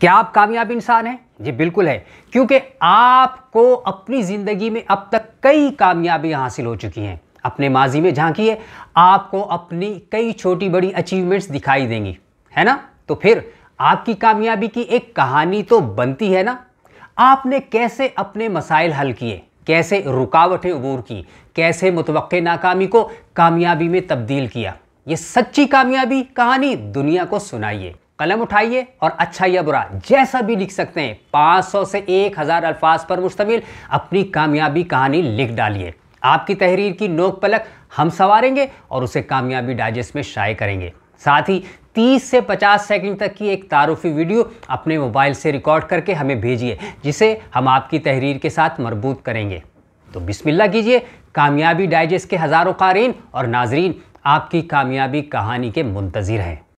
क्या आप कामयाब इंसान हैं जी बिल्कुल है क्योंकि आपको अपनी ज़िंदगी में अब तक कई कामयाबियाँ हासिल हो चुकी हैं अपने माजी में झांकी है आपको अपनी कई छोटी बड़ी अचीवमेंट्स दिखाई देंगी है ना तो फिर आपकी कामयाबी की एक कहानी तो बनती है ना आपने कैसे अपने मसाइल हल किए कैसे रुकावटें अबूर की कैसे मुतव़ नाकामी को कामयाबी में तब्दील किया ये सच्ची कामयाबी कहानी दुनिया को सुनाइए कलम उठाइए और अच्छा या बुरा जैसा भी लिख सकते हैं 500 से 1000 अल्फाज पर मुश्तमिल अपनी कामयाबी कहानी लिख डालिए आपकी तहरीर की नोक पलक हम संवारेंगे और उसे कामयाबी डाइजेस्ट में शाये करेंगे साथ ही 30 से 50 सेकंड तक की एक तारुफी वीडियो अपने मोबाइल से रिकॉर्ड करके हमें भेजिए जिसे हम आपकी तहरीर के साथ मरबूत करेंगे तो बिस्मिल्ला कीजिए कामयाबी डाइजेस्ट के हज़ारों कारीन और नाजरीन आपकी कामयाबी कहानी के मुंतज़र हैं